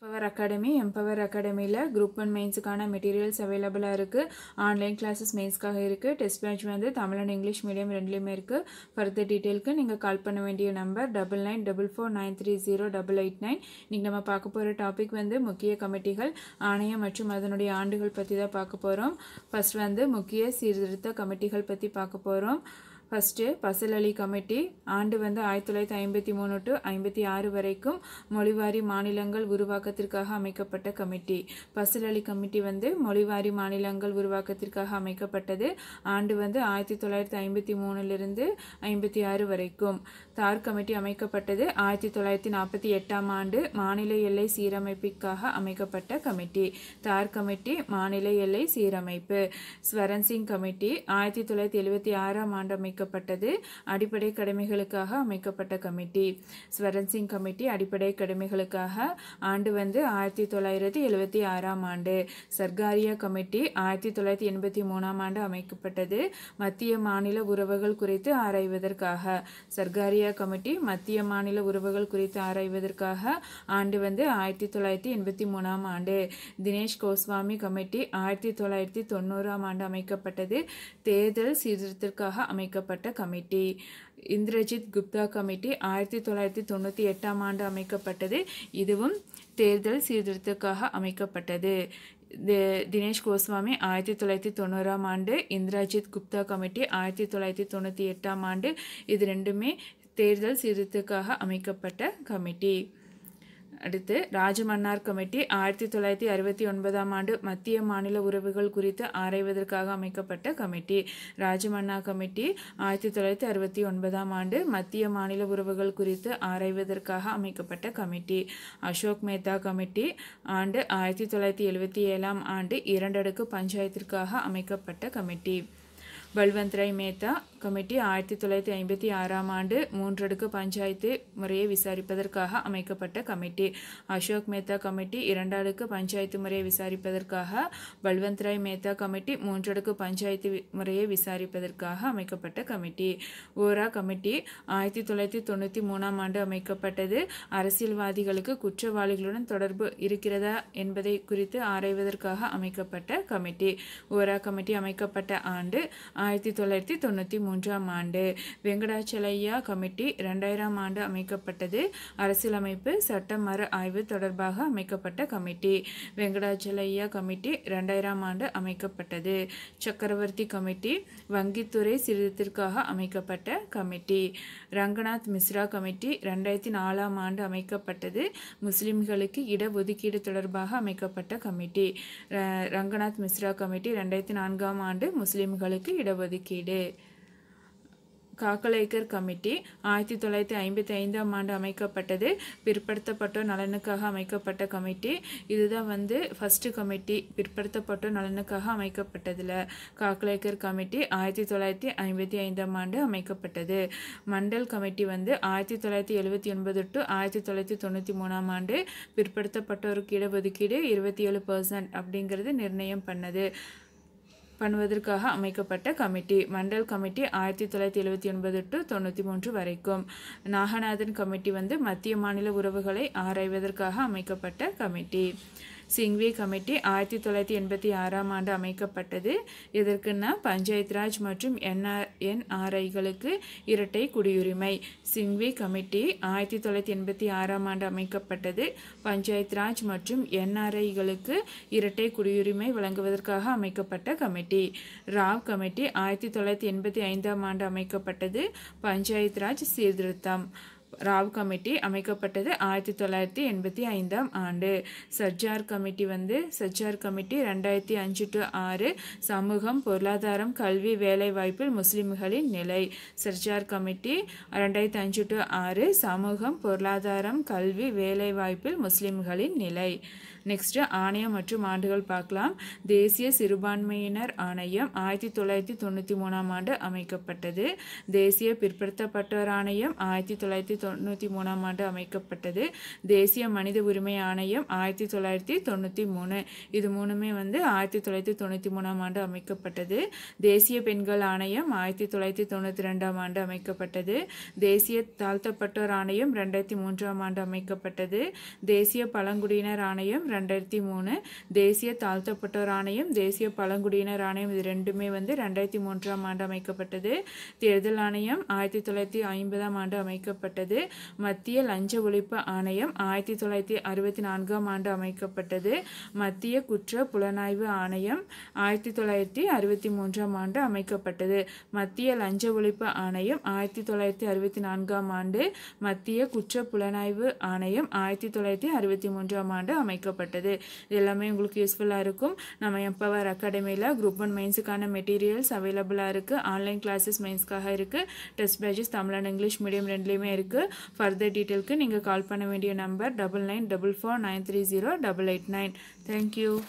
empower Academy Empower அகாடமியில் group one மெயின்ஸுக்கான materials அவைலபிளாக இருக்குது ஆன்லைன் கிளாஸஸ் மெயின்ஸ்க்காக இருக்குது டெஸ்ட் பேட்ச் வந்து தமிழ் அண்ட் இங்கிலீஷ் மீடியம் ரெண்டுலேயுமே இருக்குது ஃபர்தர் டீட்டெயிலுக்கு நீங்கள் கால் பண்ண வேண்டிய number double nine double four nine three zero double eight nine இன்றைக்கி நம்ம பார்க்க போகிற டாபிக் வந்து முக்கிய கமிட்டிகள் ஆணையம் மற்றும் அதனுடைய ஆண்டுகள் பற்றி தான் பார்க்க போகிறோம் ஃபஸ்ட் வந்து முக்கிய சீர்திருத்த கமிட்டிகள் பற்றி பார்க்க போகிறோம் ஃபஸ்ட்டு பசலலி கமிட்டி ஆண்டு வந்து ஆயிரத்தி தொள்ளாயிரத்தி ஐம்பத்தி மூணு டு ஐம்பத்தி ஆறு வரைக்கும் மொழிவாரி மாநிலங்கள் உருவாக்கத்திற்காக அமைக்கப்பட்ட கமிட்டி பசலலி கமிட்டி வந்து மொழிவாரி மாநிலங்கள் உருவாக்கத்திற்காக அமைக்கப்பட்டது ஆண்டு வந்து ஆயிரத்தி தொள்ளாயிரத்தி ஐம்பத்தி மூணுலேருந்து ஐம்பத்தி ஆறு வரைக்கும் தார் கமிட்டி அமைக்கப்பட்டது ஆயிரத்தி தொள்ளாயிரத்தி நாற்பத்தி எட்டாம் ஆண்டு மாநில எல்லை சீரமைப்பிற்காக அமைக்கப்பட்ட கமிட்டி தார் கமிட்டி மாநில எல்லை சீரமைப்பு ஸ்வரன் சிங் கமிட்டி ஆயிரத்தி தொள்ளாயிரத்தி எழுபத்தி ஆறாம் ஆண்டு அமைக்க நியமிக்கப்பட்டது அடிப்படை கடமைகளுக்காக அமைக்கப்பட்ட கமிட்டி ஸ்வரன்சிங் கமிட்டி அடிப்படை கடமைகளுக்காக ஆண்டு வந்து ஆயிரத்தி தொள்ளாயிரத்தி எழுபத்தி ஆறாம் ஆண்டு சர்காரியா கமிட்டி ஆயிரத்தி தொள்ளாயிரத்தி எண்பத்தி மூணாம் ஆண்டு அமைக்கப்பட்டது மத்திய மாநில உறவுகள் குறித்து ஆராய்வதற்காக சர்காரியா கமிட்டி மத்திய மாநில உறவுகள் குறித்து ஆராய்வதற்காக ஆண்டு வந்து ஆயிரத்தி தொள்ளாயிரத்தி எண்பத்தி மூணாம் ஆண்டு தினேஷ் கோஸ்வாமி கமிட்டி ஆயிரத்தி தொள்ளாயிரத்தி தொண்ணூறாம் ஆண்டு அமைக்கப்பட்டது தேர்தல் சீர்திருத்தத்திற்காக அமைக்கப்பட்டது அமைக்கப்பட்ட கமிட்டி இந்திரஜித் குப்தா கமிட்டி ஆயிரத்தி தொள்ளாயிரத்தி தொண்ணூற்றி எட்டாம் ஆண்டு அமைக்கப்பட்டது இதுவும் தேர்தல் சீர்திருத்தத்துக்காக அமைக்கப்பட்டது தினேஷ் கோஸ்வாமி ஆயிரத்தி தொள்ளாயிரத்தி தொண்ணூறாம் ஆண்டு இந்திராஜித் குப்தா கமிட்டி ஆயிரத்தி தொள்ளாயிரத்தி தொண்ணூற்றி எட்டாம் ஆண்டு இது ரெண்டுமே தேர்தல் சீர்திருத்தத்துக்காக அமைக்கப்பட்ட கமிட்டி அடுத்து ராஜமன்னார் கமிட்டி ஆயிரத்தி தொள்ளாயிரத்தி அறுபத்தி ஒன்பதாம் ஆண்டு மத்திய மாநில உறவுகள் குறித்து ஆராய்வதற்காக அமைக்கப்பட்ட கமிட்டி ராஜமன்னார் கமிட்டி ஆயிரத்தி தொள்ளாயிரத்தி அறுபத்தி ஒன்பதாம் ஆண்டு மத்திய மாநில உறவுகள் குறித்து ஆராய்வதற்காக அமைக்கப்பட்ட கமிட்டி அசோக் மேத்தா கமிட்டி ஆண்டு ஆயிரத்தி தொள்ளாயிரத்தி எழுபத்தி ஏழாம் ஆண்டு இரண்டடுக்கு பஞ்சாயத்திற்காக அமைக்கப்பட்ட கமிட்டி பல்வந்த்ராய் மேத்தா கமிட்டி ஆயிரத்தி தொள்ளாயிரத்தி ஐம்பத்தி ஆறாம் ஆண்டு மூன்றடுக்கு பஞ்சாயத்து முறையை விசாரிப்பதற்காக அமைக்கப்பட்ட கமிட்டி அசோக் மேத்தா கமிட்டி இரண்டு பஞ்சாயத்து முறையை விசாரிப்பதற்காக பல்வந்த் ராய் மேத்தா கமிட்டி மூன்றடுக்கு பஞ்சாயத்து முறையை விசாரிப்பதற்காக அமைக்கப்பட்ட கமிட்டி ஓரா கமிட்டி ஆயிரத்தி தொள்ளாயிரத்தி தொண்ணூற்றி மூணாம் ஆண்டு அமைக்கப்பட்டது அரசியல்வாதிகளுக்கு குற்றவாளிகளுடன் தொடர்பு இருக்கிறதா என்பதை குறித்து ஆராய்வதற்காக அமைக்கப்பட்ட கமிட்டி ஓரா கமிட்டி அமைக்கப்பட்ட ஆண்டு ஆயிரத்தி தொள்ளாயிரத்தி தொண்ணூற்றி மூணு மூன்றாம் ஆண்டு வெங்கடாச்சலையா கமிட்டி ரெண்டாயிரம் ஆண்டு அமைக்கப்பட்டது அரசியலமைப்பு சட்ட மறு ஆய்வு தொடர்பாக அமைக்கப்பட்ட கமிட்டி வெங்கடாச்சலையா கமிட்டி ரெண்டாயிரம் ஆண்டு அமைக்கப்பட்டது சக்கரவர்த்தி கமிட்டி வங்கித்துறை சீர்திருத்திற்காக அமைக்கப்பட்ட கமிட்டி ரங்கநாத் மிஸ்ரா கமிட்டி ரெண்டாயிரத்தி நாலாம் ஆண்டு அமைக்கப்பட்டது முஸ்லிம்களுக்கு இடஒதுக்கீடு தொடர்பாக அமைக்கப்பட்ட கமிட்டி ரங்கநாத் மிஸ்ரா கமிட்டி ரெண்டாயிரத்தி நான்காம் ஆண்டு முஸ்லிம்களுக்கு இடஒதுக்கீடு காக்கலைக்கர் கமிட்டி ஆயிரத்தி தொள்ளாயிரத்தி ஐம்பத்தி ஐந்தாம் ஆண்டு அமைக்கப்பட்டது பிற்படுத்தப்பட்டோர் நலனுக்காக அமைக்கப்பட்ட கமிட்டி இதுதான் வந்து ஃபஸ்ட்டு கமிட்டி பிற்படுத்தப்பட்டோர் நலனுக்காக அமைக்கப்பட்டதில் காக்கலைக்கர் கமிட்டி ஆயிரத்தி தொள்ளாயிரத்தி ஐம்பத்தி ஐந்தாம் ஆண்டு அமைக்கப்பட்டது மண்டல் கமிட்டி வந்து ஆயிரத்தி தொள்ளாயிரத்தி எழுபத்தி ஒன்பது டு ஆயிரத்தி தொள்ளாயிரத்தி தொண்ணூற்றி மூணாம் ஆண்டு பிற்படுத்தப்பட்டோருக்கு இடஒதுக்கீடு இருபத்தி ஏழு பர்சன்ட் அப்படிங்கிறது நிர்ணயம் பண்ணது பண்ணுவதற்காக அமைக்கப்பட்ட கமிட்டி மண்டல் கமிட்டி ஆயிரத்தி தொள்ளாயிரத்தி எழுபத்தி ஒன்பது டு தொண்ணூற்றி மூன்று வரைக்கும் நாகநாதன் கமிட்டி வந்து மத்திய மாநில உறவுகளை ஆராய்வதற்காக அமைக்கப்பட்ட கமிட்டி சிங்வி கமிட்டி ஆயிரத்தி தொள்ளாயிரத்தி எண்பத்தி ஆறாம் ஆண்டு அமைக்கப்பட்டது இதற்குன்னா பஞ்சாயத் ராஜ் மற்றும் என்ஆர் என்ஆர்ஐகளுக்கு இரட்டை குடியுரிமை சிங்வி கமிட்டி ஆயிரத்தி தொள்ளாயிரத்தி எண்பத்தி ஆறாம் ஆண்டு அமைக்கப்பட்டது பஞ்சாயத் ராஜ் மற்றும் என்ஆர்ஐகளுக்கு இரட்டை குடியுரிமை வழங்குவதற்காக அமைக்கப்பட்ட கமிட்டி ராவ் கமிட்டி ஆயிரத்தி தொள்ளாயிரத்தி எண்பத்தி ஐந்தாம் ஆண்டு அமைக்கப்பட்டது பஞ்சாயத் ராஜ் சீர்திருத்தம் ராவ் கமிட்டி அமைக்கப்பட்டது ஆயிரத்தி தொள்ளாயிரத்தி எண்பத்தி ஐந்தாம் ஆண்டு சர்ஜார் கமிட்டி வந்து சர்ஜார் கமிட்டி ரெண்டாயிரத்தி அஞ்சு டு ஆறு சமூகம் பொருளாதாரம் கல்வி வேலைவாய்ப்பில் முஸ்லிம்களின் நிலை சர்ஜார் கமிட்டி ரெண்டாயிரத்தி அஞ்சு டு ஆறு சமூகம் பொருளாதாரம் கல்வி வேலைவாய்ப்பில் முஸ்லிம்களின் நிலை நெக்ஸ்ட்டு ஆணையம் மற்றும் ஆண்டுகள் பார்க்கலாம் தேசிய சிறுபான்மையினர் ஆணையம் ஆயிரத்தி தொள்ளாயிரத்தி தொண்ணூற்றி மூணாம் ஆண்டு அமைக்கப்பட்டது தேசிய பிற்படுத்தப்பட்டோர் ஆணையம் ஆயிரத்தி தொள்ளாயிரத்தி தொண்ணூற்றி மூணாம் ஆண்டு அமைக்கப்பட்டது தேசிய மனித உரிமை ஆணையம் ஆயிரத்தி தொள்ளாயிரத்தி தொண்ணூற்றி மூணு இது மூணுமே வந்து ஆயிரத்தி தொள்ளாயிரத்தி தொண்ணூற்றி மூணாம் ஆண்டு அமைக்கப்பட்டது தேசிய பெண்கள் ஆணையம் ஆயிரத்தி தொள்ளாயிரத்தி தொண்ணூற்றி ரெண்டாம் ஆண்டு அமைக்கப்பட்டது தேசிய தாழ்த்தப்பட்டோர் ஆணையம் ரெண்டாயிரத்தி மூன்றாம் ஆண்டு அமைக்கப்பட்டது தேசிய பழங்குடியினர் ஆணையம் ரெண்டாயிரத்தி மூணு தேசிய தாழ்த்தப்பட்டோர் ஆணையம் தேசிய பழங்குடியினர் ஆணையம் இது ரெண்டுமே வந்து ரெண்டாயிரத்தி மூன்றாம் ஆண்டு அமைக்கப்பட்டது தேர்தல் ஆணையம் ஆயிரத்தி தொள்ளாயிரத்தி ஐம்பதாம் ஆண்டு அமைக்கப்பட்டது மத்திய லஞ்ச ஒழிப்பு ஆணையம் ஆயிரத்தி தொள்ளாயிரத்தி அறுபத்தி நான்காம் ஆண்டு அமைக்கப்பட்டது மத்திய குற்ற புலனாய்வு ஆணையம் ஆயிரத்தி தொள்ளாயிரத்தி அறுபத்தி மூன்றாம் ஆண்டு அமைக்கப்பட்டது மத்திய லஞ்ச ஒழிப்பு ஆணையம் ஆயிரத்தி தொள்ளாயிரத்தி அறுபத்தி நான்காம் ஆண்டு மத்திய குற்ற புலனாய்வு ஆணையம் ஆயிரத்தி தொள்ளாயிரத்தி அறுபத்தி மூன்றாம் ஆண்டு அமைக்கப்பட்டது கொடுக்கப்பட்டது இது எல்லாமே உங்களுக்கு யூஸ்ஃபுல்லாக இருக்கும் நம்ம எம்பவர் அகாடமியில் குரூப் ஒன் மெயின்ஸுக்கான மெட்டீரியல்ஸ் அவைலபிளாக இருக்குது ஆன்லைன் கிளாஸஸ் மெயின்ஸ்க்காக இருக்குது test pages Tamil and English medium ரெண்டுலேயுமே இருக்குது ஃபர்தர் டீட்டெயிலுக்கு நீங்கள் கால் பண்ண வேண்டிய number double nine double four nine three zero double eight nine thank you